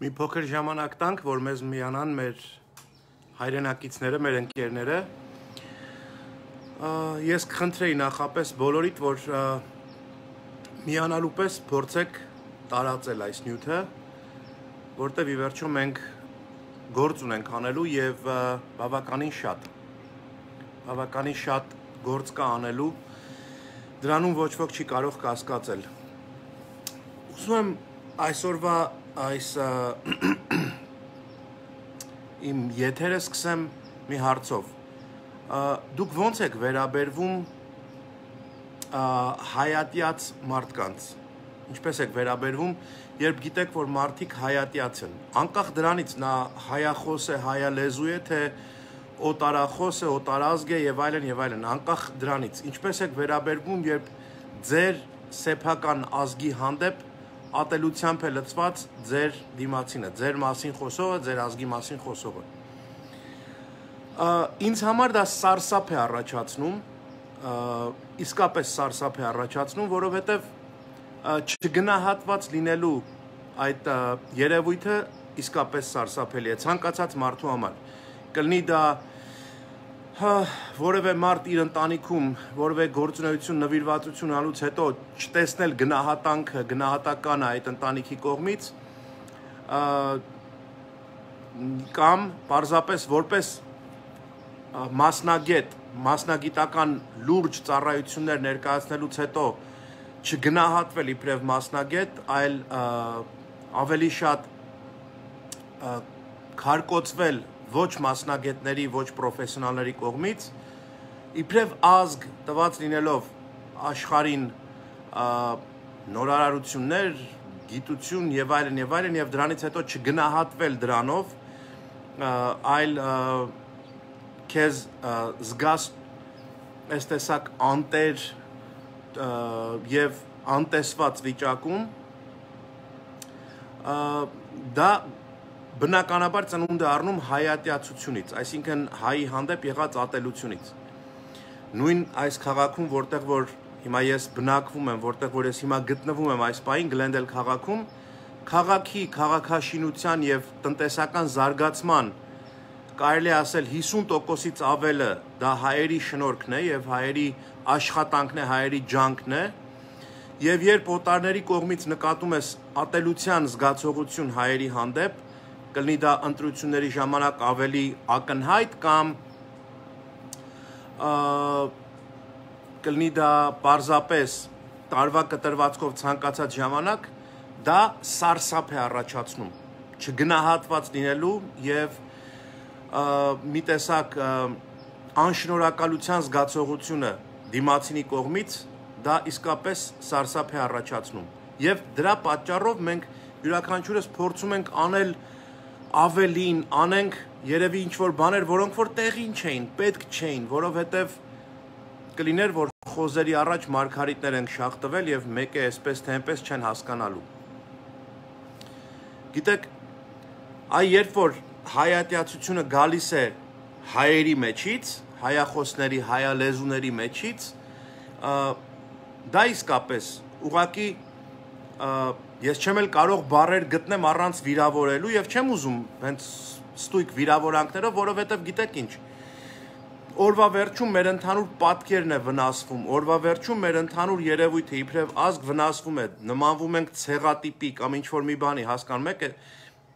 Մի փոքր ժամանակ տանք, որ մեզ միանան մեր հայրենակիցները, մեր ընկերները։ Ես կխնդրեի նախապես բոլորիդ, որ միանալու պես փորձեք տարածել այս նյութը, որտեղ ի վերջո մենք գործ ունենք անելու եւ բավականին շատ բավականին շատ գործ կա անելու դրանում ոչ ոք չի կարող կասկածել։ Ուզում եմ այսօրվա այս իմ եթերը սկսեմ մի հարցով։ Դուք ո՞նց եք վերաբերվում հայատյաց մարդկանց։ Ինչպես եք վերաբերվում, երբ գիտեք, որ մարդիկ հայատյաց են։ Անկախ դրանից նա հայախոս է, հայալեզու է, թե օտարախոս է, օտարազգ է եւ այլն եւ այլն, անկախ դրանից։ Ինչպես եք վերաբերվում, երբ ձեր սեփական ազգի հանդեպ ատելությամբ է լծված ձեր դիմացինը, ձեր մասին խոսողը, ձեր ազգի մասին խոսողը։ Ինձ համար դա սարսափ է առաջացնում, իսկապես սարսափ է առաջացնում, որովհետև չգնահատված լինելու այդ երևույթը իսկապես սարսափելի է ցանկացած մարդու համար։ Կլինի դա և, Հա, որևէ մարդ իր ընտանիքում որևէ գործունեություն նվիրվածություն անելուց հետո չտեսնել գնահատանքը, գնահատականը այդ ընտանիքի կողմից կամ պարզապես որպես մասնագետ, մասնագիտական լուրջ ծառայություններ ներկայացնելուց հետո չգնահատվել իբրև մասնագետ, այլ ավելի շատ քարկոծվել ոչ մասնագետների, ոչ պրոֆեսիոնալների կողմից իբրև ազգ տված լինելով աշխարհին նորարարություններ, գիտություն եւ այլն եւ այլն եւ դրանից հետո չգնահատվել դրանով, այլ քեզ զգաս այս տեսակ անտեր եւ անտեսված վիճակում դա բնականաբար ծնունդ է առնում հայատյացությունից, այսինքն հայի հանդեպ եղած ատելությունից։ Նույն այս քաղաքում, որտեղ որ հիմա ես բնակվում եմ, որտեղ որ ես հիմա գտնվում եմ այս պահին Գլենդել քաղաքում, քաղաքի քաղաքաշինության եւ տնտեսական զարգացման կարելի ասել 50%-ից ավելը դա հայերի շնորհքն է եւ հայերի աշխատանքն է, հայերի ջանքն է։ Եվ երբ օտարների կողմից նկատում ես ատելության զգացողություն հայերի հանդեպ, կլինի դա ընտրությունների ժամանակ ավելի ակնհայտ կամ կլինի դա պարզապես տարվա կտրվածքով ցանկացած ժամանակ դա սարսափ է առաջացնում չգնահատված լինելու եւ մի տեսակ անշնորհակալության զգացողությունը դիմացինի կողմից դա իսկապես սարսափ է առաջացնում եւ դրա պատճառով մենք յուրաքանչյուրս փորձում ենք անել և, ավելին անենք երևի ինչ որ բաներ, որոնք որ տեղին չէին, պետք չէին, որովհետև կլիներ որ խոզերի առաջ մարգարիտներ են շախտվել եւ մեկը այսպես թե այնպես չեն հասկանալու։ Գիտեք, այ երբ որ հայատյացությունը գալիս է հայերի մեջից, հայախոսների, հայալեզուների մեջից, դա իսկապես ուղակի Ես չեմ էլ կարող բարեր գտնեմ առանց վիրավորելու եւ չեմ ուզում հենց ստույգ վիրավորանքներով, որովհետեւ գիտեք ինչ, օրվա վերջում մեր ընդհանուր պատկերն է վնասվում, օրվա վերջում մեր ընդհանուր երևույթը իբրև ազգ վնասվում է, նմանվում ենք ցեղատիպի կամ ինչ որ մի բանի, հասկանում եք,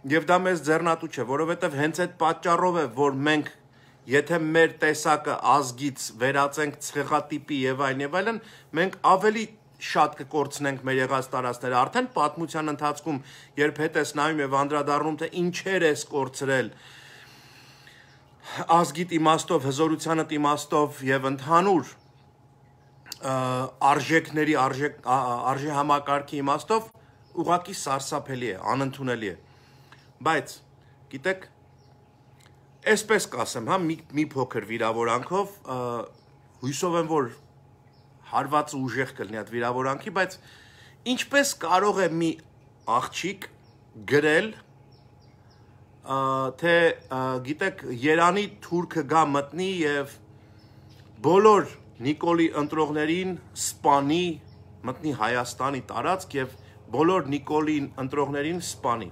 եւ դա մեզ ձեռնատու չէ, որովհետեւ հենց այդ պատճառով է, որ մենք եթե մեր տեսակը ազգից վերածենք ցեղատիպի եւ այն եւ այլն, մենք ավելի շատ կկործնենք մեր եղած տարածքները արդեն պատմության ընթացքում երբ հետ ես նայում եւ անդրադառնում թե ինչեր ես կործրել ազգի իմաստով հզորությանը իմաստով եւ ընդհանուր արժեքների արժեք արժե համակարգի իմաստով ուղակի սարսափելի է անընդունելի է բայց գիտեք այսպես կասեմ հա մի, մի փոքր վիրավորանքով հույսով եմ որ հարվածը ուժեղ կլինի այդ վիրավորանքի, բայց ինչպես կարող է մի աղջիկ գրել թե գիտեք Երանի թուրքը գա մտնի եւ բոլոր Նիկոլի ընտրողներին սպանի մտնի Հայաստանի տարածք եւ բոլոր Նիկոլի ընտրողներին սպանի։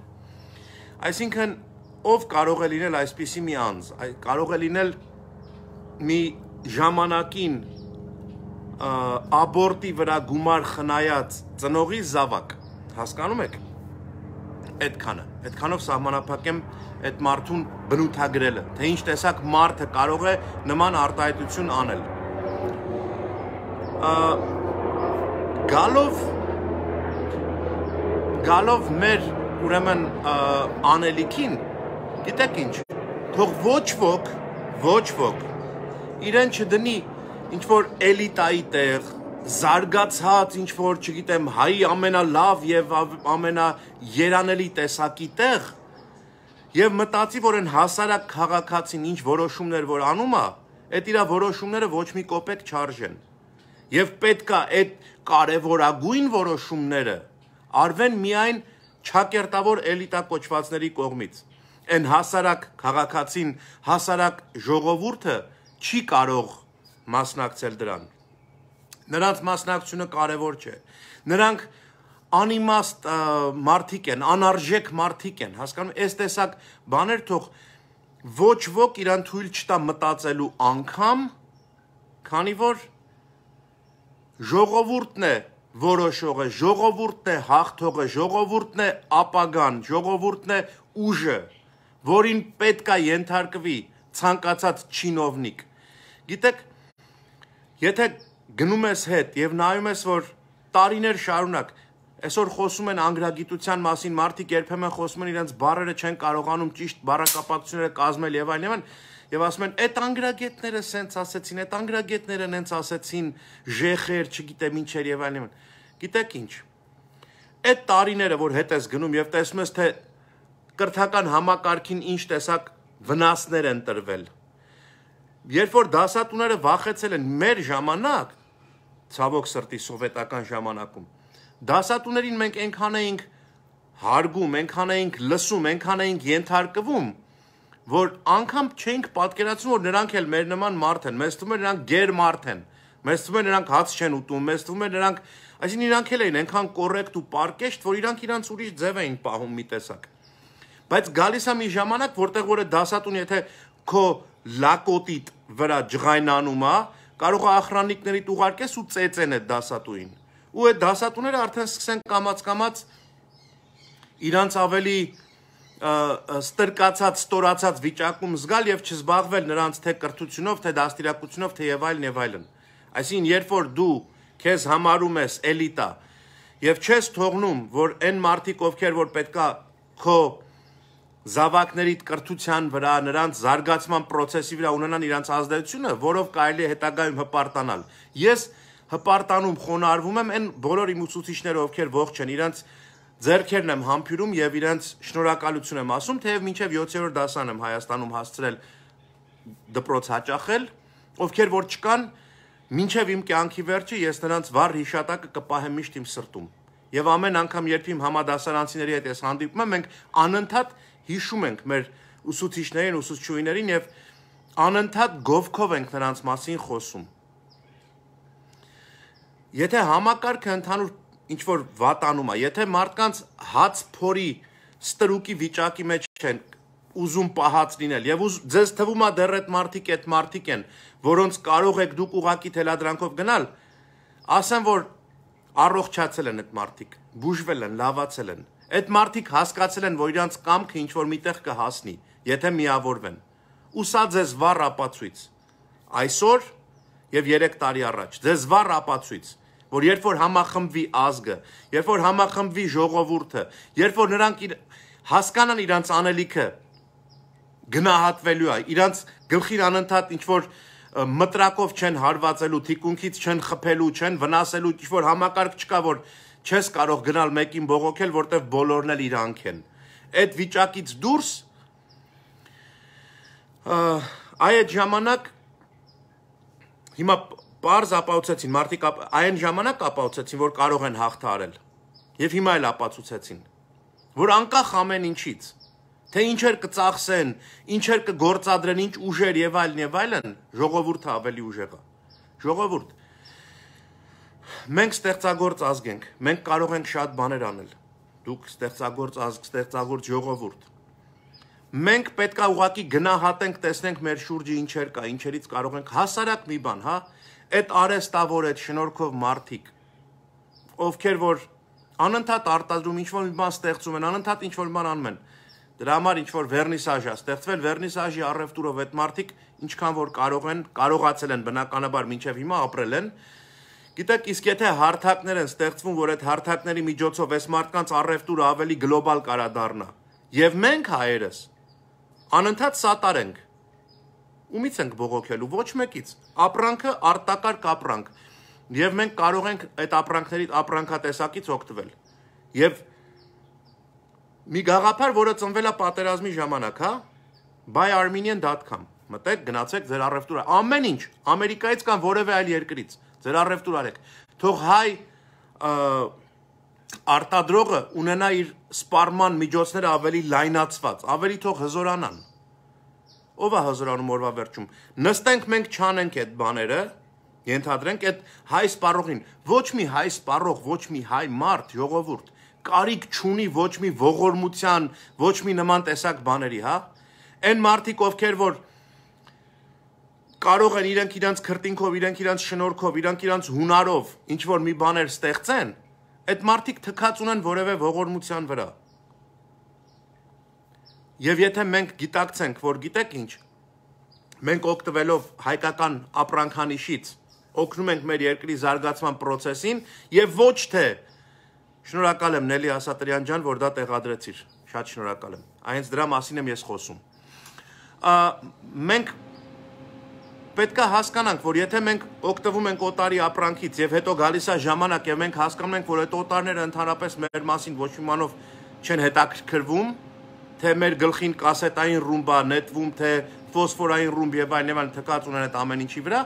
Այսինքն ով կարող է լինել այսպիսի մի անձ, կարող է լինել մի ժամանակին աբորտի վրա գումար խնայած ծնողի զավակ։ Հասկանում եք։ Այդքանը, այդքանով սահմանափակեմ այդ մարդուն բնութագրելը, թե ինչ տեսակ մարդը կարող է նման արտահայտություն անել։ Ա, գալով գալով մեր ուրեմն անելիքին, գիտեք ինչ, թող ոչ ոք, ոչ ոք իրեն չդնի ինչ որ էլիտայի տեղ, զարգացած ինչ որ, չգիտեմ, հայի ամենալավ եւ ամենաերանելի տեսակի տեղ եւ մտածի, որ այն հասարակ քաղաքացին ինչ որոշումներ որ անում է, այդ իր որոշումները ոչ մի կոպեկ չարժեն։ Եվ պետքա այդ կարևորագույն որոշումները արվեն միայն չակերտավոր էլիտա կոչվածների կողմից։ Այն հասարակ քաղաքացին, հասարակ ժողովուրդը չի կարող մասնակցել դրան։ Նրանց մասնակցությունը կարևոր չէ։ Նրանք անիմաստ մարդիկ են, անարժեք մարդիկ են, հասկանում ես տեսակ բաներ թող ոչ ոք իրան թույլ չտա մտածելու անգամ, քանի որ ժողովուրդն է որոշողը, ժողովուրդն է հաղթողը, ժողովուրդն է ապագան, ժողովուրդն է ուժը, որին պետք է ենթարկվի ցանկացած չինովնիկ։ Գիտեք, Եթե գնում ես հետ եւ նայում ես, որ տարիներ շարունակ այսօր խոսում են անգրագիտության մասին, մարդիկ երբեմն խոսում են իրենց բարերը չեն կարողանում ճիշտ բարակապակցությունները կազմել եւ այլն եւ այլն, եւ ասում են այդ անգրագետները սենց ասեցին, այդ անգրագետները նենց ասեցին, ժեխեր, չգիտեմ ինչեր եւ այլն եւ այլն։ Գիտեք ինչ։ Այդ տարիները, որ հետ ես գնում եւ տեսնում ես թե կրթական համակարգին ինչ տեսակ վնասներ են տրվել Երբ որ դասատուները վախեցել են մեր ժամանակ, ցավոք սրտի սովետական ժամանակում, դասատուներին մենք այնքան էինք հարգում, այնքան էինք լսում, այնքան էինք ենթարկվում, որ անգամ չենք պատկերացնում, որ նրանք էլ մեր նման մարդ են, մեզ թվում է նրանք ģեր մարդ են, մեզ թվում է նրանք հաց չեն ուտում, մեզ թվում է նրանք, այսինքն իրանք էլ էին այնքան կոռեկտ ու պարկեշտ, որ իրանք իրանց ուրիշ ձև էին պահում մի տեսակ։ Բայց գալիս է մի ժամանակ, որտեղ որը դասատուն եթե քո լակոտիտ վրա ջղայնանում է, կարող է ախրանիկների ուղարկես ու ծեծեն այդ դասատուին։ Ու այդ դասատուները արդեն սկսեն կամած-կամած իրանց ավելի ստրկացած, ստորացած վիճակում զգալ եւ չզբաղվել նրանց թե կրթությունով, թե դաստիարակությունով, թե եւ այլն եւ այլն։ Այսինքն, երբ որ դու քեզ համարում ես էլիտա եւ չես թողնում, որ այն մարդիկ, ովքեր որ պետքա քո զավակների կրթության վրա, նրանց զարգացման process-ի վրա ունենան իրանց ազդեցությունը, որով կարելի է հետագայում հպարտանալ։ Ես հպարտանում խոնարհվում եմ այն բոլոր իմ ուսուցիչները, ովքեր ողջ են, իրանց ձերքերն եմ համբյուրում եւ իրանց շնորհակալություն եմ ասում, թեև մինչեւ 7-րդ դասան եմ Հայաստանում հասցրել դպրոց հաճախել, ովքեր որ չկան, Մինչև իմ կյանքի վերջը ես նրանց վառ հիշատակը կպահեմ միշտ իմ սրտում։ Եվ ամեն անգամ, երբ իմ համադասարանցիների հետ ես հանդիպում եմ, մենք անընդհատ հիշում ենք մեր ուսուցիչներին, ուսուցչուհիներին եւ անընդհատ գովքով ենք նրանց մասին խոսում։ Եթե համակարգը ընդհանուր ինչ որ վատանում է, եթե մարդկանց հաց փորի ստրուկի վիճակի մեջ են ուզում պահած լինել եւ ուզ, ձեզ թվում է դեռ այդ մարդիկ այդ մարդիկ են, որոնց կարող եք դուք ուղակի թելադրանքով գնալ, ասեմ որ առողջացել են այդ մարդիկ, բուժվել են, լավացել են Այդ մարդիկ հասկացել են, որ իրանց կամքը ինչ որ միտեղ կհասնի, եթե միավորվեն։ Ու սա ձեզ վառ ապացույց։ Այսօր եւ 3 տարի առաջ ձեզ վառ ապացույց, որ երբ որ համախմբվի ազգը, երբ որ համախմբվի ժողովուրդը, երբ որ նրանք իր հասկանան իրանց անելիքը գնահատվելու է, իրանց գլխին անընդհատ ինչ որ մտրակով չեն հարվածելու, թիկունքից չեն խփելու, չեն վնասելու, ինչ որ համակարգ չկա, որ չես կարող գնալ մեկին բողոքել, որտեվ բոլորն էլ իրանք են։ Այդ վիճակից դուրս այդ ժամանակ հիմա պարզ ապացուցեցին, մարդիկ այն ժամանակ ապացուցեցին, որ կարող են հաղթարել։ Եվ հիմա էլ ապացուցեցին, որ անկախ ամեն ինչից, թե ինչեր կծախսեն, ինչեր կգործադրեն, ինչ ուժեր եւ այլն եւ այլն, ժողովուրդը ավելի ուժեղ է։ Ժողովուրդ Մենք ստեղծագործ ազգ ենք, մենք կարող ենք շատ բաներ անել։ Դուք ստեղծագործ ազգ, ստեղծագործ ժողովուրդ։ Մենք պետքա ուղակի գնահատենք, տեսնենք մեր շուրջը ինչեր կա, ինչերից կարող ենք հասարակ մի բան, հա, այդ արեստավոր, այդ շնորհքով մարդիկ, ովքեր որ անընդհատ արտադրում ինչ-որ մի բան ստեղծում են, անընդհատ ինչ-որ բան անում են։ Դրա համար ինչ-որ վերնիսաժ է ստեղծվել, վերնիսաժի առևտուրով այդ մարդիկ ինչքան որ կարող են, կարողացել են բնականաբար ոչ միայն հիմա ապրել են, Գիտեք, իսկ եթե հարթակներ են ստեղծվում, որ այդ հարթակների միջոցով այս մարդկանց առևտուրը ավելի գլոբալ կարա դառնա, եւ մենք հայերս անընդհատ սատարենք։ Ումից ենք բողոքելու, ոչ մեկից։ Ապրանքը արտակարգ ապրանք, եւ մենք կարող ենք այդ ապրանքների ապրանքատեսակից օգտվել։ Եվ մի գաղափար, որը ծնվել է պատերազմի ժամանակ, հա, byarmenian.com մտեք, գնացեք ձեր առևտուրը։ Ամեն ինչ, Ամերիկայից կամ որևէ այլ երկրից Ձեր առևտուր արեք։ Թող հայ արտադրողը ունենա իր սպառման միջոցները ավելի լայնացված, ավելի թող հզորանան։ Ո՞վ է հզորանում օրվա վերջում։ Նստենք մենք չանենք այդ բաները, ենթադրենք այդ հայ սպառողին։ Ոչ մի հայ սպառող, ոչ մի հայ մարդ, ժողովուրդ կարիք չունի ոչ մի ողորմության, ոչ մի նման տեսակ բաների, հա։ Այն մարդիկ, ովքեր որ կարող են իրենք իրենց քրտինքով, իրենք իրենց շնորհքով, իրենք իրենց հունարով ինչ որ մի բաներ ստեղծեն, այդ մարդիկ թքած ունեն որևէ ողորմության վրա։ Եվ եթե մենք գիտակցենք, որ գիտեք ինչ, մենք օգտվելով հայկական ապրանքանիշից օգնում ենք մեր երկրի զարգացման process-ին եւ ոչ թե շնորհակալ եմ Նելի Ասատրյան ջան, որ դա տեղադրեցիր։ Շատ շնորհակալ եմ։ Այնց դրա մասին եմ ես խոսում։ Ա մենք պետքա հասկանանք, որ եթե մենք օգտվում ենք օտարի ապրանքից եւ հետո գալիս է ժամանակ եւ մենք հասկանում ենք, որ այդ օտարները ընդհանրապես մեր մասին ոչ մի մանով չեն հետաքրքրվում, թե մեր գլխին կասետային ռումբա նետվում, թե ֆոսֆորային ռումբ եւ այլն եւ այլն թկած ունեն այդ ամեն ինչի վրա,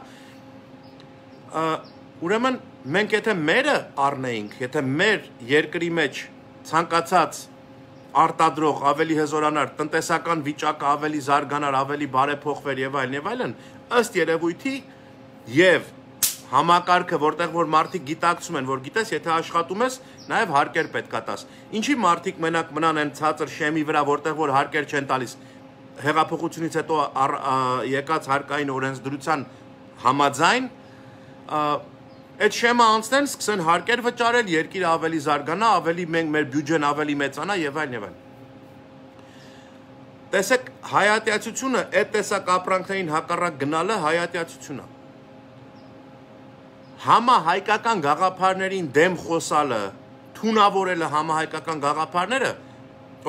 ուրեմն մենք եթե մերը առնեինք, եթե մեր երկրի մեջ ցանկացած արտադրող ավելի հզորանար, տնտեսական վիճակը ավելի զարգանար, ավելի բարեփոխվեր եւ այլն եւ այլն, ըստ երևույթի եւ համակարգը, որտեղ որ մարդիկ գիտակցում են, որ գիտես, եթե աշխատում ես, նաև հարկեր պետքա տաս։ Ինչի մարդիկ մենակ մնան այն ցածր շեմի վրա, որտեղ որ հարկեր չեն տալիս։ Հեղափոխությունից հետո եկած հարկային օրենսդրության համաձայն այդ շեմը անցնեն, սկսեն հարկեր վճարել, երկիրը ավելի զարգանա, ավելի մենք մեր բյուջեն ավելի մեծանա եւ այլն եւ այլն։ Տեսեք, հայատյացությունը, այդ տեսակ ապրանքներին հակառակ գնալը հայատյացությունն է համահայկական գաղափարներին դեմ խոսալը, թունավորելը համահայկական գաղափարները,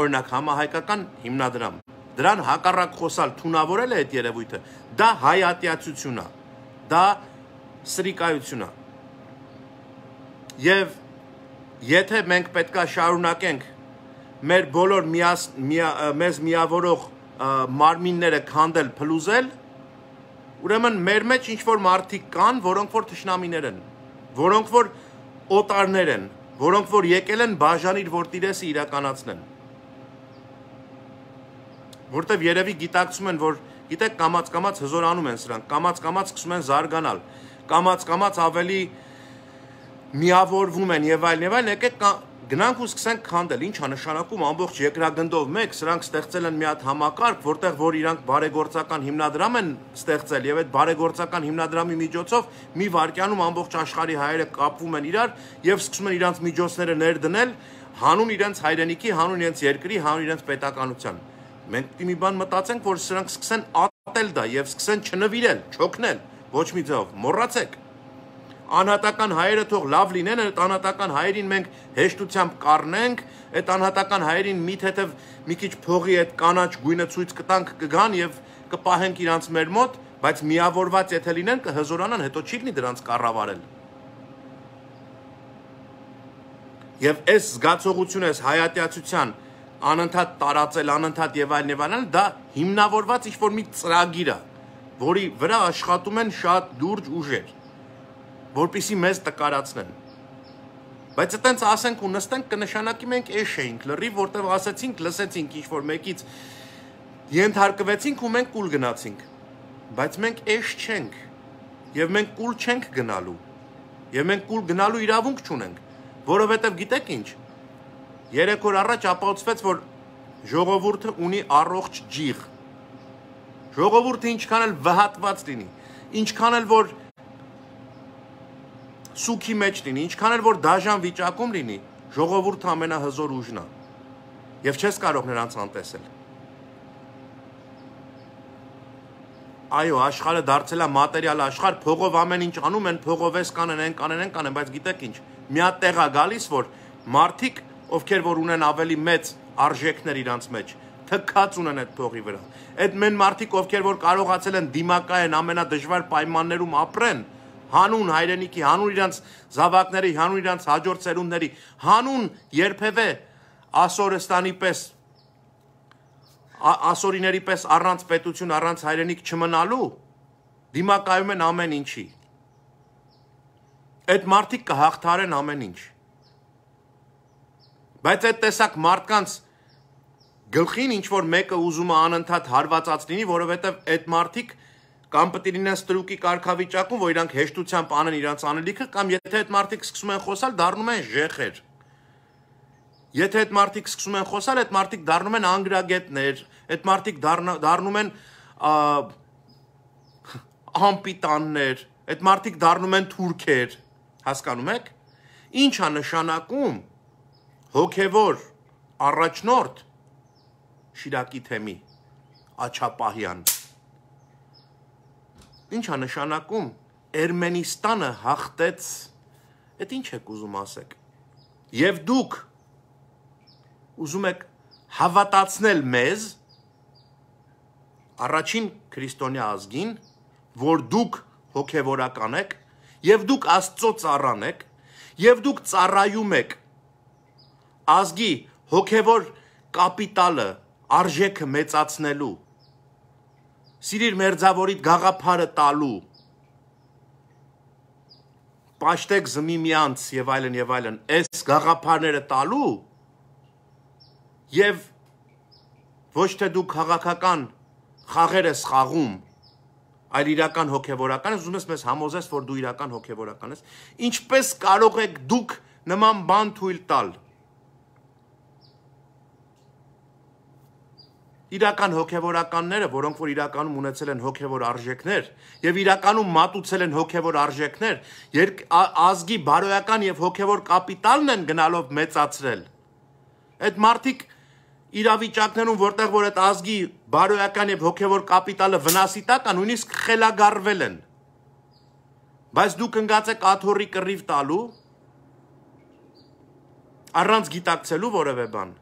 օրինակ համահայկական հիմնադրամ, դրան հակառակ խոսալ, թունավորելը այդ երևույթը, դա հայատյացություն է, դա սրիկայություն է։ Եվ եթե մենք պետքա շարունակենք մեր բոլոր միաս, միա, մեզ միավորող մարմինները քանդել, փլուզել, ուրեմն մեր մեջ ինչ որ մարդիկ կան, որոնք որ ճշնամիներ են, որոնք որ օտարներ են, որոնք որ եկել են բաժանիր որ տիրեսը իրականացնեն։ Որտեվ երևի գիտակցում են, որ գիտեք կամած-կամած հզորանում են սրանք, կամած-կամած սկսում են զարգանալ, կամած-կամած ավելի միավորվում են եւ այլն եւ այլն, եկեք գնանք ու սկսենք քանդել ինչ անշանակում ամբողջ երկրագնդով մեկ սրանք ստեղծել են մի հատ համակարգ որտեղ որ իրանք բարեգործական հիմնադրամ են ստեղծել եւ այդ բարեգործական հիմնադրամի միջոցով մի վարքյանում ամբողջ աշխարհի հայերը կապվում են իրար եւ սկսում են իրանք միջոցները ներդնել հանուն իրենց հայրենիքի հանուն իրենց երկրի հանուն իրենց պետականության մենք մի բան մտածենք որ սրանք սկսեն ատել դա եւ սկսեն չնվիրել չոքնել ոչ մի ձեւով մոռացեք անհատական հայերը թող լավ լինեն, այդ անհատական հայերին մենք հեշտությամբ կառնենք, այդ անհատական հայերին մի թեթև մի քիչ փողի այդ կանաչ գույնը ցույց կտանք կգան եւ կպահենք իրանց մեր մոտ, բայց միավորված եթե լինեն կհզորանան, հետո չի լինի դրանց կառավարել։ Եվ այս զգացողությունը, այս հայատյացության անընդհատ տարածել, անընդհատ եւ այլն եւ այլն, դա հիմնավորված ինչ որ մի ծրագիր է, որի վրա աշխատում են շատ լուրջ ուժեր որpիսի մեզ տկարացնեն։ Բայց այտենց ասենք ու նստենք կնշանակի մենք էշ էինք լրի, որտեվ ասացինք, լսեցինք ինչ որ մեկից ենթարկվեցինք ու մենք կուլ գնացինք։ Բայց մենք էշ չենք։ Եվ մենք կուլ չենք գնալու։ Եվ մենք կուլ գնալու իրավունք չունենք, որովհետև գիտեք ինչ։ Երեք օր առաջ ապացուցվեց, որ ժողովուրդը ունի առողջ ջիղ։ Ժողովուրդը ինչքան էլ վհատված լինի, ինչքան էլ որ սուքի մեջ լինի, ինչքան էլ որ դաժան վիճակում լինի, ժողովուրդը ամենահզոր ուժն է։ Եվ չես կարող նրանց անտեսել։ Այո, աշխարհը դարձել է մատերիալ աշխարհ, փողով ամեն ինչ անում են, փողով էս կանեն, այն կանեն, այն կանեն, բայց գիտեք ինչ, մի հատ տեղ է գալիս, որ մարդիկ, ովքեր որ ունեն ավելի մեծ արժեքներ իրանց մեջ, թքած ունեն այդ փողի վրա։ Այդ մեն մարդիկ, ովքեր որ կարողացել են դիմակայեն ամենադժվար պայմաններում ապրեն, հանուն հայրենիքի, հանուն իրանց զավակների, հանուն իրանց հաջորդ ծերունների, հանուն երբևէ Ասորստանի պես ասորիների պես առանց պետություն, առանց հայրենիք չմնալու դիմակայում են ամեն ինչի։ Այդ մարդիկ կհաղթարեն ամեն ինչ։ Բայց այդ տեսակ մարդկանց գլխին ինչ որ մեկը ուզում է անընդհատ հարվածած լինի, որովհետև այդ մարդիկ մարդիկ կամ պետք է լինեն ստրուկի կարգավիճակում, որ իրանք հեշտությամբ անեն իրանց անելիքը, կամ եթե այդ մարդիկ սկսում են խոսալ, դառնում են ժեխեր։ Եթե այդ մարդիկ սկսում են խոսալ, այդ մարդիկ դառնում են անգրագետներ, այդ մարդիկ դառնում են ամպիտաններ, այդ մարդիկ դառնում են թուրքեր։ Հասկանում եք։ Ինչ է նշանակում հոգևոր առաջնորդ Շիրակի թեմի Աչապահյան Ինչ է նշանակում Էրմենիստանը հաղթեց։ Այդ ինչ եք ուզում ասեք։ Եվ դուք ուզում եք հավատացնել մեզ առաջին քրիստոնյա ազգին, որ դուք հոգևորական եք եւ դուք Աստծո ծառան եք եւ դուք ծառայում եք ազգի հոգևոր կապիտալը արժեքը մեծացնելու սիրիր մերձավորիդ գաղափարը տալու պաշտեք զմի միանց եւ այլն եւ այլն այս գաղափարները տալու եւ ոչ թե դու քաղաքական խաղեր ես խաղում այլ իրական հոգեվորական ես ուզում ես մեզ համոզես որ դու իրական հոգեվորական ես ինչպես կարող եք դուք նման բան թույլ տալ իրական հոգևորականները, որոնք որ իրականում ունեցել են հոգևոր արժեքներ եւ իրականում մատուցել են հոգևոր արժեքներ, երկ ազգի բարոյական եւ հոգևոր կապիտալն են գնալով մեծացրել։ Այդ մարդիկ իրավիճակներում, որտեղ որ այդ ազգի բարոյական եւ հոգևոր կապիտալը վնասի տակ, նույնիսկ խելագարվել են։ Բայց դուք ընկած եք աթորի կռիվ տալու առանց գիտակցելու որևէ բան։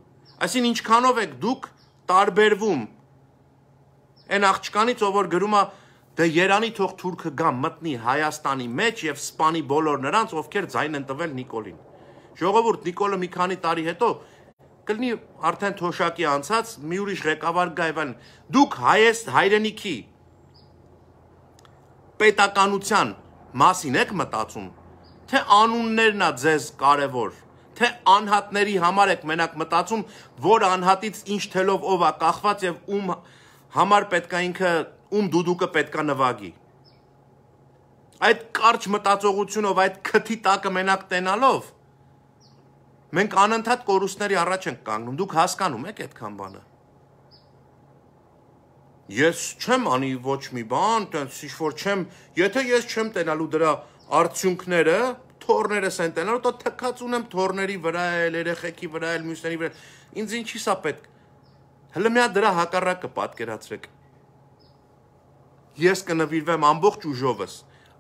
Այսին ինչքանով եք դուք տարբերվում այն աղջկանից, ով որ գրում է դե Երանի թող թուրքը գա մտնի Հայաստանի մեջ եւ սպանի բոլոր նրանց, ովքեր ձայն են տվել Նիկոլին։ Ժողովուրդ Նիկոլը մի քանի տարի հետո կլինի արդեն թոշակի անցած մի ուրիշ ղեկավար գա եւ այլն։ Դուք հայես հայրենիքի պետականության մասին եք մտածում, թե անուններն է ձեզ կարևոր թե անհատների համար եք մենակ մտածում, որ անհատից ինչ թելով ով է կախված եւ ում համար պետքա ինքը ում դուդուկը պետքա նվագի։ Այդ կարճ մտածողությունով, այդ քթի տակը մենակ տենալով մենք անընդհատ կորուստների առաջ ենք կանգնում։ Դուք հասկանում եք այդքան բանը։ Ես չեմ անի ոչ մի բան, տենց ինչ որ չեմ, եթե ես չեմ տենալու դրա արդյունքները, թորները սենտեն, ու դա թքած ունեմ թորների վրա էլ, երեխեքի վրա էլ, մյուսների վրա։ Ինձ ինչի՞ սա պետք։ Հələ միա դրա հակառակը պատկերացրեք։ Ես կնվիրվեմ ամբողջ ուժովս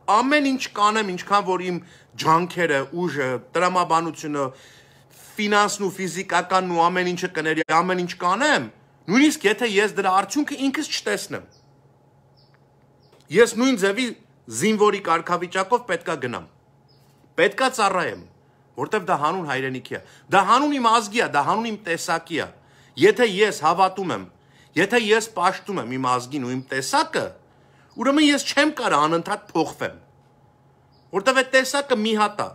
ամեն ինչ կանեմ, ինչքան որ իմ ջանքերը, ուժը, տրամաբանությունը, ֆինանսն ու ֆիզիկականն ու ամեն ինչը կների, ամեն ինչ կանեմ, նույնիսկ եթե ես դրա արդյունքը ինքս չտեսնեմ։ Ես նույն ձևի զինվորի կարգավիճակով պետքա գնամ։ Պետքա ծառայեմ, որտեվ դա հանուն հայրենիքի է։ Դա հանուն իմ ազգի է, դա հանուն իմ տեսակի է։ Եթե ես հավատում եմ, եթե ես ճաշտում եմ իմ ազգին ու իմ տեսակը, ուրեմն ես չեմ կարող անընդհատ փոխվեմ։ Որտեվ այդ տեսակը մի հատ է։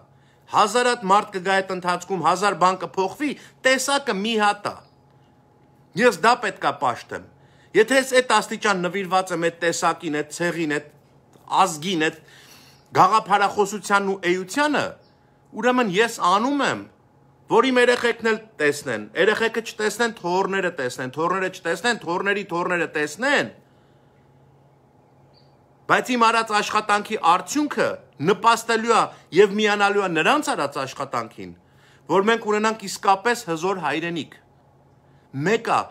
Հազար հատ մարդ կգա այդ ընթացքում, հազար բան կփոխվի, տեսակը մի հատ է։ Ես դա պետքա ճաշտեմ։ Եթե ես այդ աստիճան նվիրված եմ այդ տեսակին, այդ ցեղին, այդ ազգին, այդ գաղափարախոսությանն ու էությանը, ուրեմն ես անում եմ, որ իմ երեխեքն էլ տեսնեն, երեխեքը չտեսնեն, թորները տեսնեն, թորները չտեսնեն, թորների թորները տեսնեն։ Բայց իմ արած աշխատանքի արդյունքը նպաստելու է եւ միանալու է նրանց արած աշխատանքին, որ մենք ունենանք իսկապես հզոր հայրենիք։ Մեկը,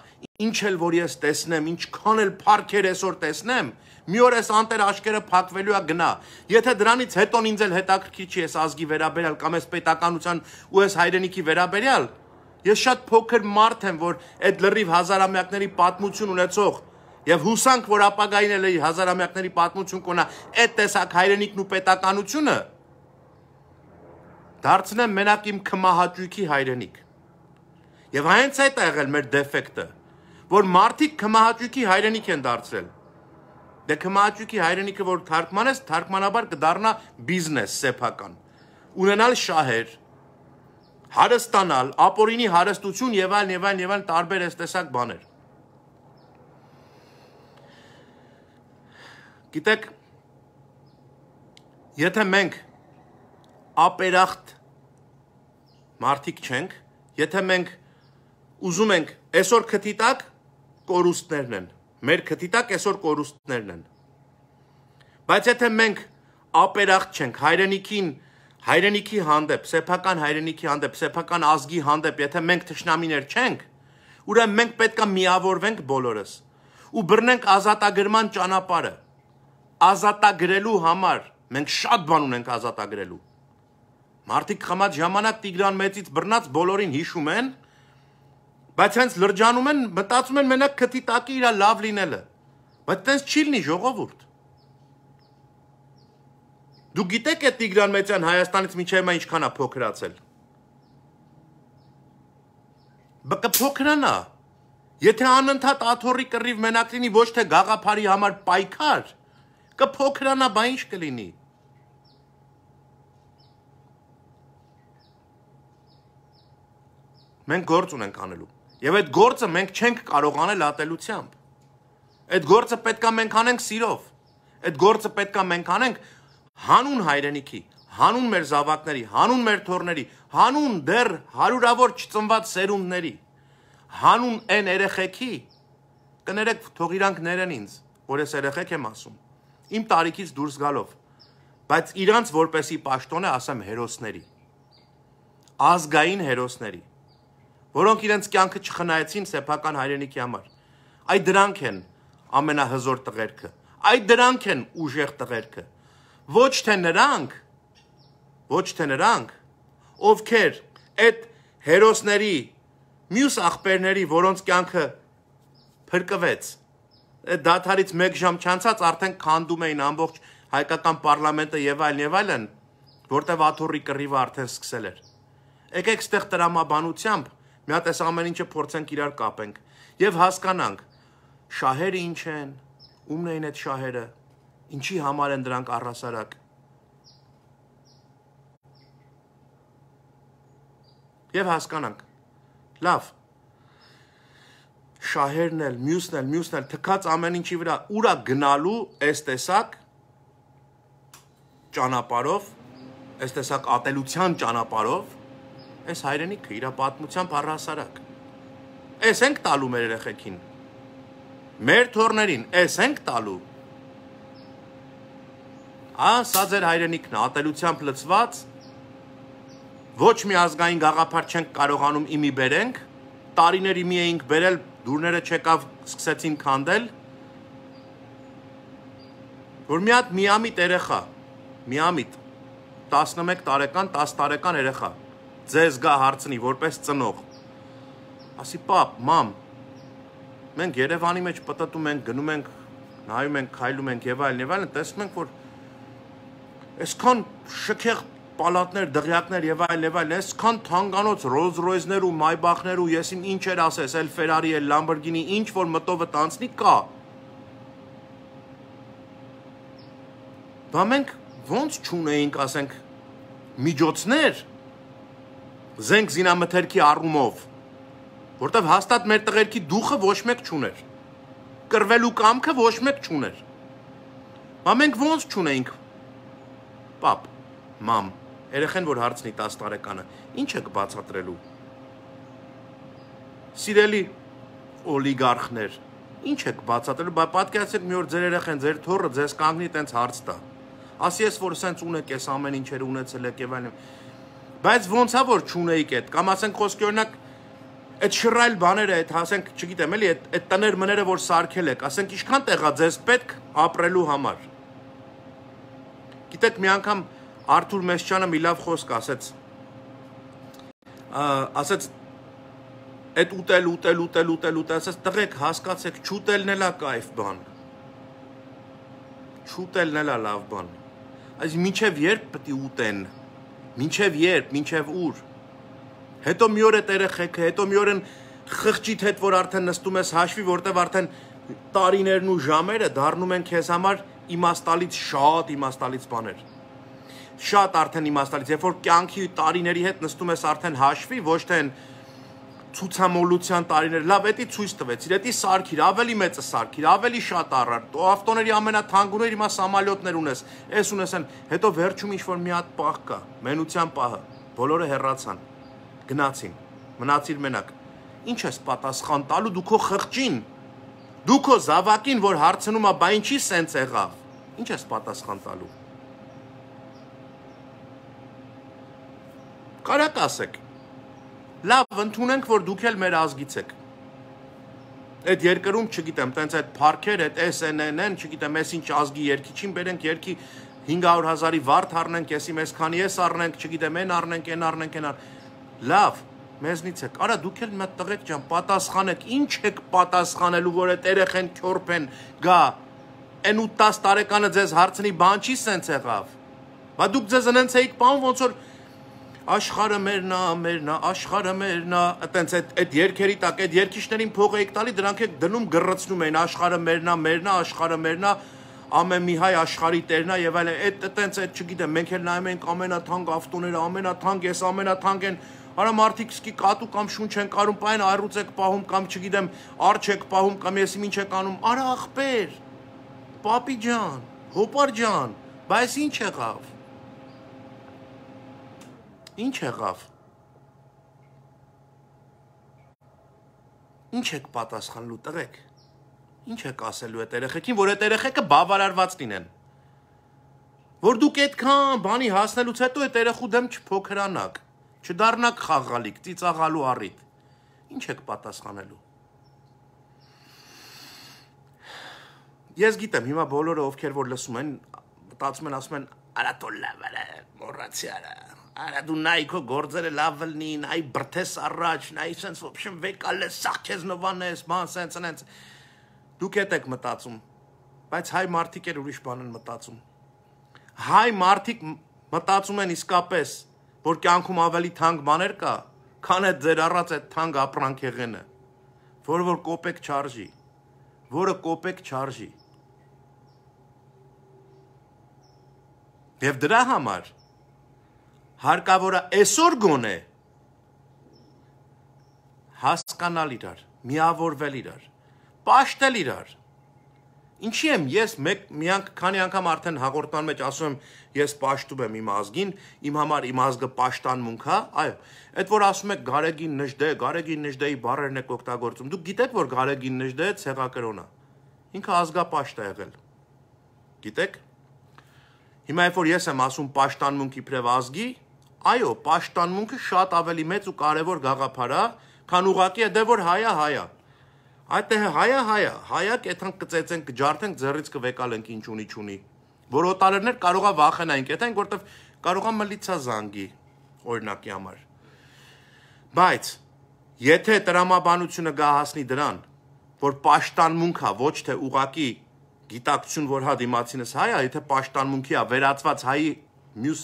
ինչ էլ որ ես տեսնեմ, ինչքան էլ փառքեր այսօր տեսնեմ, մի օր էս անտեր աչքերը փակվելու է գնա։ Եթե դրանից հետո ինձ էլ հետաքրքիր չի էս ազգի վերաբերյալ կամ էս պետականության ու էս հայրենիքի վերաբերյալ, ես շատ փոքր մարդ եմ, որ այդ լրիվ հազարամյակների պատմություն ունեցող Եվ հուսանք, որ ապագային էլ հազարամյակների պատմություն կոնա այդ տեսակ հայրենիքն ու պետականությունը դարձնեմ մենակ իմ կմահաճույքի հայրենիք։ Եվ հենց այդ է եղել մեր դեֆեկտը, որ մարդիկ կմահաճույքի հայրենիք են դարձրել։ Դե քմաճուկի հայրենիքը որ թարգմանես, թարգմանաբար կդառնա բիզնես սեփական։ Ունենալ շահեր, հարստանալ, ապօրինի հարստություն եւ այլն եւ այլն եւ այլն տարբեր այս տեսակ բաներ։ Գիտեք, եթե մենք ապերախտ մարդիկ չենք, եթե մենք ուզում ենք այսօր քթի տակ կորուստներն են Մեր քթիտակ այսօր կորուստներն են։ Բայց եթե մենք ապերախտ չենք հայրենիքին, հայրենիքի հանդեպ, սեփական հայրենիքի հանդեպ, սեփական ազգի հանդեպ, եթե մենք ճշնամիներ չենք, ուրեմն մենք պետք է միավորվենք բոլորս ու բռնենք ազատագրման ճանապարհը։ Ազատագրելու համար մենք շատ բան ունենք ազատագրելու։ Մարտիկ խմած ժամանակ Տիգրան Մեծից բռնած բոլորին հիշում են, Բայց հենց լրջանում են, մտածում են մենակ քթի տակի իրա լավ լինելը։ Բայց տենց չի լինի ժողովուրդ։ Դու գիտեք է Տիգրան Մեծյան Հայաստանից միջև մա ինչքան է փոքրացել։ Բկը փոքրանա։ Եթե անընդհատ աթորի կռիվ մենակ լինի ոչ թե գաղափարի համար պայքար, կփոքրանա, բա ինչ կլինի։ Մենք գործ ունենք անելու։ Եվ այդ գործը մենք չենք կարող անել ատելությամբ։ Այդ գործը պետքա մենք անենք սիրով։ Այդ գործը պետքա մենք անենք հանուն հայրենիքի, հանուն մեր զավակների, հանուն մեր թորների, հանուն դեռ հարյուրավոր չծնված սերունդների, հանուն այն երեխեքի, կներեք թող իրանք ներեն ինձ, որ ես երեխեք եմ ասում, իմ տարիքից դուրս գալով, բայց իրանց որպեսի պաշտոն է ասեմ հերոսների, ազգային հերոսների, որոնք իրենց կյանքը չխնայեցին սեփական հայրենիքի համար։ Այդ դրանք են ամենահզոր տղերքը։ Այդ դրանք են ուժեղ տղերքը։ Ոչ թե նրանք, ոչ թե նրանք, ովքեր այդ հերոսների մյուս աղբերների, որոնց կյանքը փրկվեց։ Այդ դաթարից 1 ժամ չանցած արդեն քանդում էին ամբողջ հայկական parlamento եւ այլն եւ այլն, որտեղ աթոռի կռիվը արդեն սկսել էր։ Եկեք ստեղ տրամաբանությամբ Մի հատ այս ամեն ինչը փորձենք իրար կապենք եւ հասկանանք շահերը ինչ են, ումն են այդ շահերը, ինչի համար են դրանք առհասարակ։ Եվ հասկանանք։ Լավ, շահերն էլ, մյուսն էլ, մյուսն էլ թքած ամեն ինչի վրա ուրա գնալու այս տեսակ ճանապարով, այս տեսակ ատելության ճանապարով Այս հայրենիքը իր պատմությամբ առհասարակ։ Էս ենք տալու մեր երեխեքին։ Մեր թորներին էս ենք տալու։ Ա, սա ձեր հայրենիքն է, ատելությամբ լծված։ Ոչ մի ազգային գաղափար չենք կարողանում իմի բերենք։ Տարիների մի էինք բերել, դուրները չեկավ, սկսեցին քանդել։ Որ մի հատ միամիտ երեխա, միամիտ 11 տարեկան, 10 տարեկան երեխա ձեզ գա հարցնի որպես ծնող։ Ասի պապ, մամ, մենք Երևանի մեջ պատտում ենք, գնում ենք, նայում ենք, քայլում ենք եւ այլն եւ այլն, տեսնում ենք, որ այսքան շքեղ պալատներ, դղյակներ եւ այլն եւ այլն, այսքան թանկանոց Rolls-Royce-ներ ու Maybach-ներ ու ես իմ ինչ էր ասես, էլ Ferrari, էլ Lamborghini, ինչ որ մտովը տանցնի կա։ Բա մենք ոնց ճունեինք, ասենք, միջոցներ, զենք զինամթերքի առումով, որտեվ հաստատ մեր տղերքի դուխը ոչ մեկ չուներ։ Կրվելու կամքը ոչ մեկ չուներ։ Մա մենք ոնց չունենք։ Պապ, մամ, երեխեն որ հարցնի 10 տարեկանը, ի՞նչ է կբացատրելու։ Սիրելի օլիգարխներ, ի՞նչ է կբացատրելու, բայց պատկերացեք մի օր ձեր երեխեն ձեր թոռը ձեզ կանգնի տենց հարց տա։ Ասի ես որ սենց ունեք, ես ամեն ինչերը ունեցել եք եւ այլն։ Բայց ոնց է որ ճունեիք այդ, կամ ասենք խոսքի օրինակ այդ շռայլ բաները, այդ ասենք, չգիտեմ, էլի այդ այդ տներ մները որ սարքել եք, ասենք ինչքան տեղա ձեզ պետք ապրելու համար։ Գիտեք, մի անգամ Արթուր Մեսչյանը մի լավ խոսք ասեց։ Ա, ասեց այդ ուտել, ուտել, ուտել, ուտել, ուտել, ասես տղեկ հասկացեք, չուտելն էլ է кайֆ բան։ Չուտելն էլ է լավ բան։ Այս միջև երբ պետք է ուտեն։ Մինչև երբ, մինչև ուր։ Հետո մի օր է տերը խեքը, հետո մի օրն խղճիդ հետ որ արդեն նստում ես հաշվի, որտեվ արդեն տարիներն ու ժամերը դառնում են քեզ համար իմաստալից շատ իմաստալից բաներ։ Շատ արդեն իմաստալից, երբ որ կյանքի տարիների հետ նստում ես արդեն հաշվի, ոչ թե այն ցուցամոլության տարիներ։ Լավ, էդի ցույց տվեցիր, էդի սարքիր, ավելի մեծը սարքիր, ավելի շատ առար։ Ավտոների ամենաթանկուները հիմա սամալյոտներ ունես, էս ունես այն, հետո վերջում ինչ որ մի հատ պահ կա, մենության պահը։ Բոլորը հեռացան։ Գնացին։ Մնացիր մենակ։ Ինչ ես պատասխան տալու դու քո խղճին։ Դու քո զավակին, որ հարցնում է, բա ինչի սենց եղավ։ Ինչ ես պատասխան տալու։ Կարակ ասեք, լավ ընդունենք, որ դուք էլ մեր ազգից եք։ Այդ երկրում, չգիտեմ, տենց այդ парքերը, այդ SNN-ն, չգիտեմ, ես ինչ ազգի երկիչին բերենք, երկի 500 հազարի վարդ առնենք, եսի մեզ քանի ես առնենք, չգիտեմ, այն առնենք, այն առնենք, այն առնենք։ Լավ, մեզնից եք։ Արա դուք էլ մտ տղեկ ջան, պատասխանեք, ինչ եք պատասխանելու, որ այդ երեխեն քյորփեն գա։ Այն 8-10 տարեկանը ձեզ հարցնի, բան չի սենց եղավ։ Բա դուք ձեզ ընենց էիք, բան ոնց որ աշխարը մերնա, մերնա, աշխարը մերնա, այտենց այդ այդ երկերի տակ այդ երկիշներին փող էիք տալի, դրանք եք դնում գրծնում էին աշխարը մերնա, մերնա, աշխարը մերնա, ամեն մի հայ աշխարի տերնա եւ այլն։ Այդ այտենց այդ չգիտեմ, մենք էլ նայում ենք ամենաթանկ ավտոները, ամենաթանկ էս, ամենաթանկ են Արա մարդիկ սկի կատու կամ շունչ են կարում, պայն առուց եք պահում կամ չգիտեմ, արջ եք պահում կամ եսի ինչ եք անում։ Արա ախպեր։ Պապի ջան, հոպար ջան, բայց ինչ եղավ։ Ինչ եղավ։ Ինչ եք պատասխանելու տղեկ։ Ինչ եք ասելու այդ երեխեքին, որ այդ երեխեքը բավարարված լինեն։ Որ դուք այդքան բանի հասնելուց հետո այդ երեխու դեմ չփոքրանաք, չդառնաք խաղալիք, ծիծաղալու առիթ։ Ինչ եք պատասխանելու։ Ես գիտեմ, հիմա բոլորը ովքեր որ լսում են, մտածում են, ասում են, արա տոլլավը, մոռացի արա, Արա դու նայ քո գործերը լավ լինին, այ բրթես առաջ, նայ sense option վեկալ է սա քեզ նվանես, ման sense sense։ Դուք հետ եք մտածում, բայց հայ մարդիկ էլ ուրիշ բան են մտածում։ Հայ մարդիկ մտածում են իսկապես, որ կյանքում ավելի թանկ բաներ կա, քան այդ ձեր առած այդ թանկ ապրանքեղենը, որը որ կոպեկ չարժի, որը կոպեկ չարժի։ Եվ դրա համար հարկավորը այսօր գոնե հասկանալ իրար, միավորվել իրար, պաշտել իրար։ Ինչի եմ ես մեկ միանք քանի անգամ արդեն հաղորդման մեջ ասում եմ, ես պաշտում եմ իմ ազգին, իմ համար իմ ազգը պաշտանմունք է, այո։ Այդ որ ասում եք Գարեգին Նժդե, Գարեգին Նժդեի բարերն եք օգտագործում, դուք գիտեք որ Գարեգին Նժդեը ցեղակրոն է։ Ինքը ազգապաշտ է եղել։ Գիտեք։ Հիմա երբ որ ես եմ ասում պաշտանմունք իբրև ազգի, Այո, աշտանմունքը շատ ավելի մեծ ու կարևոր գաղափար է, քան ուղակի դե որ հայա հայա։ Այդ թե հայա հայա, հայակ եթան կծեցեն, կջարդեն, ձեռից կվեկալենք ինչ ունի չունի։ Որ օտարերներ կարողա վախենայինք, եթան որտեվ կարողա մլիցա զանգի օրինակի համար։ Բայց եթե տրամաբանությունը գա հասնի դրան, որ աշտանմունք է, ոչ թե ուղակի գիտակցություն, որ հա դիմացինս հայ է, եթե աշտանմունքի է վերածված հայի մյուս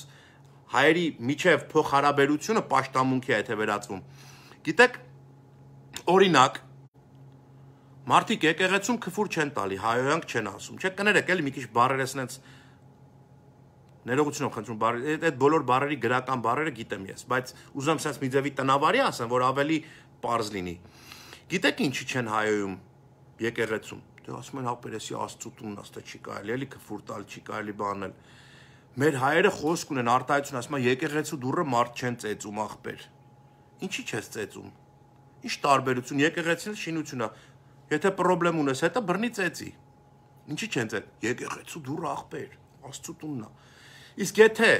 հայերի միջև փոխհարաբերությունը պաշտամունքի է հետևերացվում։ Գիտեք, օրինակ մարդիկ եկեղեցում քֆուր չեն տալի, հայոյանք չեն ասում։ Չէ, կներեք, էլի մի քիչ բարերը սենց ներողությունով խնդրում բարերը, այդ բոլոր բարերի գրական բարերը գիտեմ ես, բայց ուզում եմ սենց մի ձևի տնավարի ասեմ, որ ավելի པարզ լինի։ Գիտեք ինչի չեն հայոյում եկեղեցում։ Դե ասում են հապերեսի աստծու տունն աստա չի կարելի, էլի քֆուր տալ չի կարելի բանել։ Մեր հայերը խոսք ունեն արտահայտություն, ասում են եկեղեցու դուռը մարդ չեն ծեծում ախպեր։ Ինչի՞ չես ծեծում։ Ինչ տարբերություն եկեղեցին շինությունա։ Եթե խնդրեմ ունես, հետը բռնի ծեծի։ Ինչի՞ չեն ծեծ։ Եկեղեցու դուռը ախպեր, Աստծո տուննա։ Իսկ եթե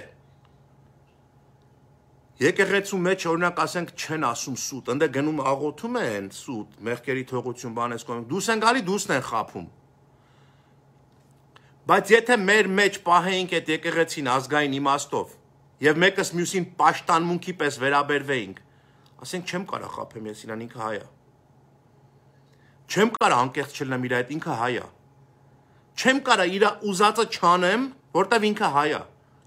Եկեղեցու մեջ օրինակ ասենք չեն ասում սուտ, ընդ է գնում աղոթում են սուտ, մեղքերի թողություն բան ես կոնում։ Դուս են գալի, դուսն են խափում։ Բայց եթե մեր մեջ պահեինք այդ եկեղեցին ազգային իմաստով եւ մեկս մյուսին պաշտանմունքի պես վերաբերվեինք, ասենք չեմ կարող խափեմ ես իրան ինքը հայ է։ Չեմ կարող անկեղծ չլինեմ իր այդ ինքը հայ է։ Չեմ կարող իր ուզածը չանեմ, որտեվ ինքը հայ է։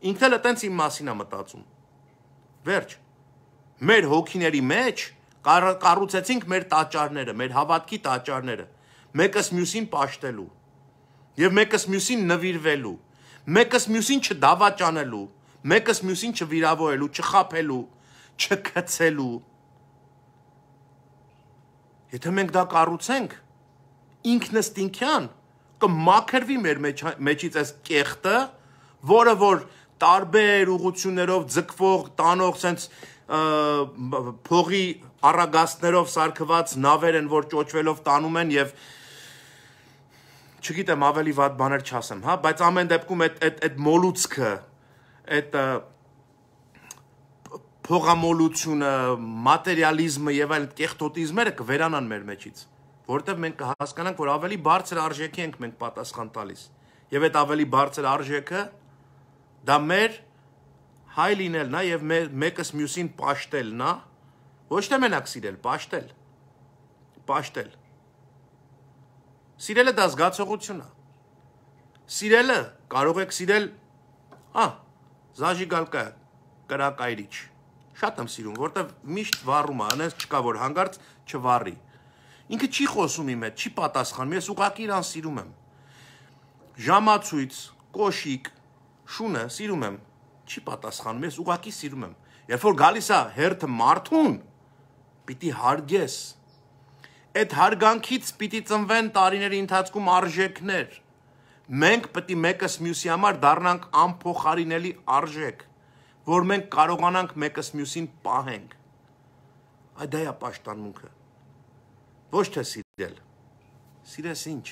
Ինքն էլ այտենց իմ մասին է մտածում։ Վերջ։ Մեր հոգիների մեջ կառուցեցինք մեր տաճարները, մեր հավատքի տաճարները։ Մեկս մյուսին պաշտելու եւ մեկս մյուսին նվիրվելու, մեկս մյուսին չդավաճանելու, մեկս մյուսին չվիրավորելու, չխափելու, չկցելու։ Եթե մենք դա կառուցենք, ինքնստինքյան կմաքրվի մեր մեջ, մեջից այս կեղտը, որը որ տարբեր ուղություններով ձգվող, տանող, sense փողի առագաստներով սարկված նավեր են, որ ճոճվելով տանում են եւ և չգիտեմ, ավելի վատ բաներ չասեմ, հա, բայց ամեն դեպքում այդ այդ այդ մոլուցքը, այդ փողամոլությունը, մատերիալիզմը եւ այլ կեղտոտիզմերը կվերանան մեր մեջից, որովհետեւ մենք կհասկանանք, որ ավելի բարձր արժեքի ենք մենք պատասխան տալիս։ Եվ այդ ավելի բարձր արժեքը դա մեր հայ լինելն է եւ մեկս մյուսին ողջտելն է, ոչ թե մենակ սիրել, ողջտել։ Ողջտել Սիրելը դա զգացողություն է։ Սիրելը կարող եք սիրել, հա, Զաժիգալկա կրակայրիչ։ Շատ եմ սիրում, որտեվ միշտ վառում է, անես չկա որ հանգարց չվառի։ Ինքը չի խոսում իմ հետ, չի պատասխանում, ես ուղղակի իրան սիրում եմ։ Ժամացույց, կոշիկ, շունը սիրում եմ, չի պատասխանում, ես ուղղակի սիրում եմ։ Երբ որ գալիս է հերթը մարդուն, պիտի հարգես այդ հարգանքից պիտի ծնվեն տարիների ընթացքում արժեքներ։ Մենք պետք է մեկս մյուսի համար դառնանք անփոխարինելի արժեք, որ մենք կարողանանք մեկս մյուսին պահենք։ Այդ դա է պաշտանմունքը։ Ոչ թե սիրել։ Սիրես ինչ։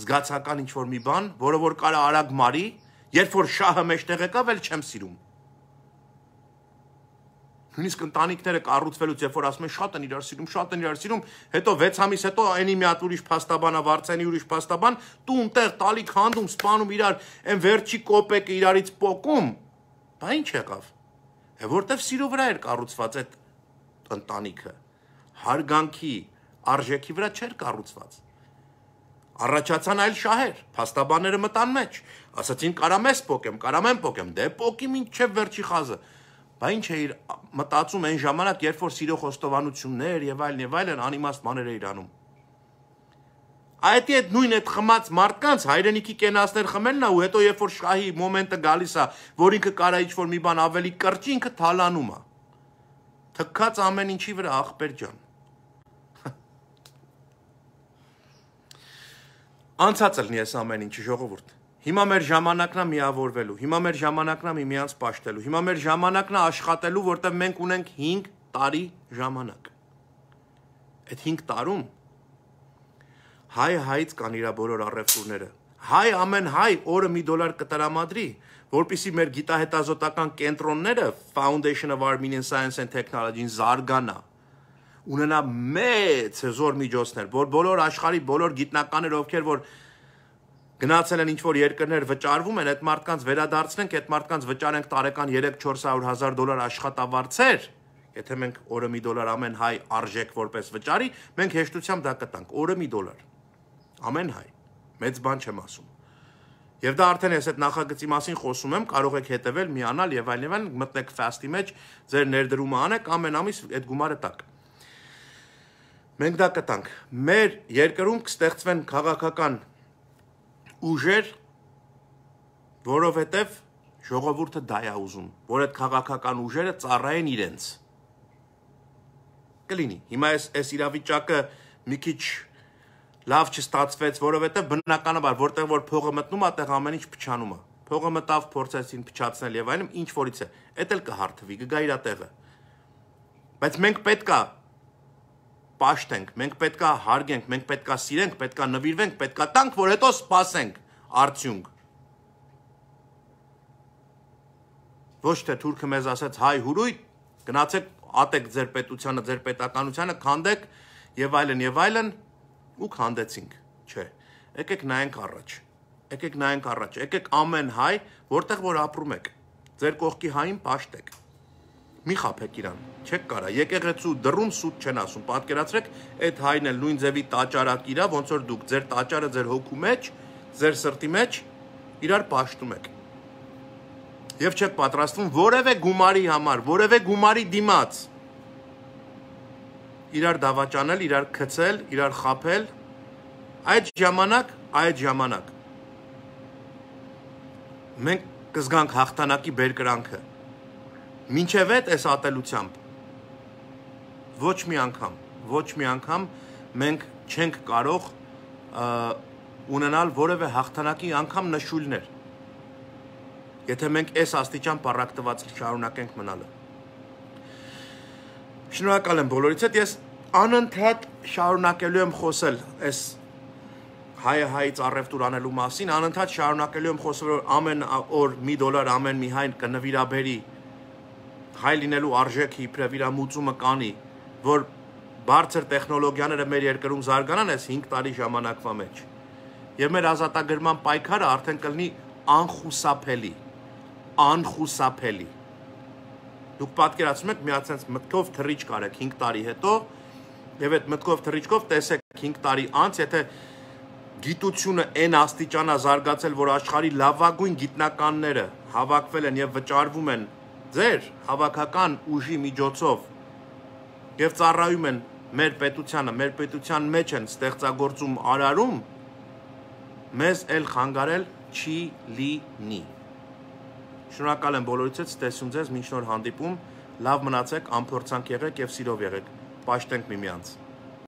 Զգացական ինչ որ մի բան, որը որ կարա արագ մարի, երբ որ շահը մեջտեղ եկավ, էլ չեմ սիրում։ Նույնիսկ ընտանիքները կառուցվելուց երբ որ ասում են շատ են իրար սիրում, շատ են իրար սիրում, հետո 6 ամիս հետո այնի մի հատ ուրիշ փաստաբանա վարցանի ուրիշ փաստաբան, դու ընտեղ տալիք հանդում, սպանում իրար, այն վերջի կոպեկը իրարից փոկում։ Բա ի՞նչ եկավ։ Է որտեվ սիրո վրա էր կառուցված այդ ընտանիքը։ Հարգանքի, արժեքի վրա չէր կառուցված առաջացան այլ շահեր, փաստաբանները մտան մեջ, ասացին կարամ ես փոկեմ, կարամ եմ փոկեմ, դե փոկիմ ինչ չէ վերջի խազը։ Բա ինչ է իր մտածում այն ժամանակ, երբ որ սիրո խոստովանություններ եւ այլն եւ այլն անիմաստ բաներ է իրանում։ Այդ այդ նույն այդ խմած մարդկանց հայրենիքի կենացներ խմելն է ու հետո երբ որ շահի մոմենտը գալիս է, որ ինքը կարա ինչ-որ մի բան ավելի կրճի, ինքը թալանում է։ Թքած ամեն ինչի վրա ախպեր ջան։ Անցած լինի այս ամեն ինչի ժողովուրդ։ Հիմա մեր ժամանակն է միավորվելու, հիմա մեր ժամանակն է միմյանց պաշտելու, հիմա մեր ժամանակն է աշխատելու, որտեղ մենք ունենք 5 տարի ժամանակ։ Այդ 5 տարում հայ հայից կան իրա բոլոր առևտուրները։ Հայ ամեն հայ օրը մի դոլար կտրամադրի, որpիսի մեր գիտահետազոտական կենտրոնները Foundation of Armenian Science and Technology-ն զարգանա ունենա մեծ հզոր միջոցներ, որ բոլոր աշխարի բոլոր գիտնականները, ովքեր որ գնացել են ինչ որ երկրներ վճարվում են, այդ մարդկանց վերադարձնենք, այդ մարդկանց վճարենք տարեկան 3-400 հազար դոլար աշխատավարձեր, եթե մենք օրը մի դոլար ամեն հայ արժեք որպես վճարի, մենք հեշտությամբ դա կտանք, օրը մի դոլար։ Ամեն հայ։ Մեծ բան չեմ ասում։ Եվ դա արդեն ես այդ նախագծի մասին խոսում եմ, կարող եք հետևել, միանալ եւ այլն, այլն մտնեք fast-ի մեջ, ձեր ներդրումը անեք, ամեն ամիս այդ գումարը տակ։ Մենք դա կտանք։ Մեր երկրում կստեղծվեն քաղաքական ուժեր, որովհետև ժողովուրդը դա է ուզում, որ այդ քաղաքական ուժերը ծառայեն իրենց։ Կլինի։ Հիմա այս այս իրավիճակը մի քիչ լավ չստացվեց, որովհետև բնականաբար որտեղ որ փողը մտնում է, այդտեղ ամեն ինչ փչանում է։ Փողը մտավ, փորձեցին փչացնել եւ այլն, ինչ որից է։ Էդ էլ կհարթվի, կգա իր տեղը։ Բայց մենք պետքա պաշտենք, մենք պետքա հարգենք, մենք պետքա սիրենք, պետքա նվիրվենք, պետքա տանք, որ հետո սպասենք արդյունք։ Ոչ թե թուրքը մեզ ասաց հայ հուրույթ, գնացեք ատեք ձեր պետությանը, ձեր պետականությանը, քանդեք եւ այլն եւ այլն ու քանդեցինք, չէ։ Եկեք նայենք առաջ։ Եկեք նայենք առաջ։ Եկեք ամեն հայ, որտեղ որ ապրում եք, ձեր կողքի հային պաշտեք Մի խափեք իրան, չեք կարա, եկեղեցու դռում սուտ չեն ասում, պատկերացրեք, այդ հայն էլ նույն ձևի տաճարակ իրա, ոնց որ դուք ձեր տաճարը ձեր հոգու մեջ, ձեր սրտի մեջ իրար պաշտում եք։ Եվ չեք պատրաստվում որևէ գումարի համար, որևէ գումարի դիմաց իրար դավաճանել, իրար քցել, իրար խափել, այդ ժամանակ, այդ ժամանակ մենք կզգանք հաղթանակի բերկրանքը։ Մինչև այդ այս ատելությամբ ոչ մի անգամ, ոչ մի անգամ մենք չենք կարող ունենալ որևէ հաղթանակի անգամ նշույլներ։ Եթե մենք այս աստիճան պարակտված շարունակենք մնալը։ Շնորհակալ եմ բոլորից հետ։ Ես անընդհատ շարունակելու եմ խոսել այս հայը հայից առևտուր անելու մասին, անընդհատ շարունակելու եմ խոսել որ ամեն օր մի դոլար ամեն մի հայն կնվիրաբերի հայ լինելու արժեքը իբրև իր մուծումը կանի, որ բարձր տեխնոլոգիաները մեր երկրում զարգանան այս 5 տարի ժամանակվա մեջ։ Եվ մեր ազատագրման պայքարը արդեն կլինի անխուսափելի, անխուսափելի։ Դուք պատկերացնում եք մի հացենց մտքով թրիճ կարեք 5 տարի հետո, եւ այդ մտքով թրիճկով տեսեք 5 տարի անց, եթե գիտությունը այն աստիճանա զարգացել, որ աշխարի լավագույն գիտնականները հավաքվել են եւ վճարվում են ձեր հավաքական ուժի միջոցով եւ ծառայում են մեր պետությանը, մեր պետության մեջ են ստեղծագործում արարում, մեզ էլ խանգարել չի լինի։ Շնորհակալ եմ բոլորիցս, տեսում ձեզ մինչ նոր հանդիպում, լավ մնացեք, ամփորձանք եղեք եւ սիրով եղեք։ Պաշտենք միմյանց։ մի